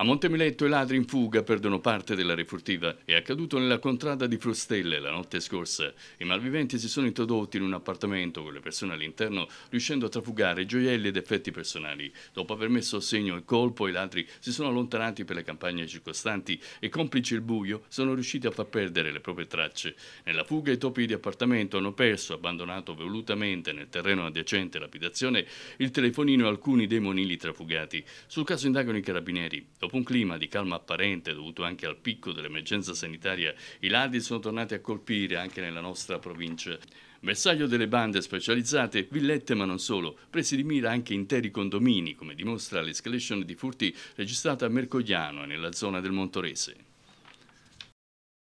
A Montemiletto i ladri in fuga perdono parte della refurtiva. È accaduto nella contrada di Frostelle la notte scorsa. I malviventi si sono introdotti in un appartamento con le persone all'interno, riuscendo a trafugare gioielli ed effetti personali. Dopo aver messo a segno il colpo, i ladri si sono allontanati per le campagne circostanti e, complici il buio, sono riusciti a far perdere le proprie tracce. Nella fuga i topi di appartamento hanno perso, abbandonato volutamente nel terreno adiacente all'abitazione, il telefonino e alcuni dei monili trafugati. Sul caso indagano i carabinieri. Dopo un clima di calma apparente dovuto anche al picco dell'emergenza sanitaria, i ladri sono tornati a colpire anche nella nostra provincia. Bersaglio delle bande specializzate, villette ma non solo, presi di mira anche interi condomini, come dimostra l'escalation di furti registrata a Mercogliano e nella zona del Montorese.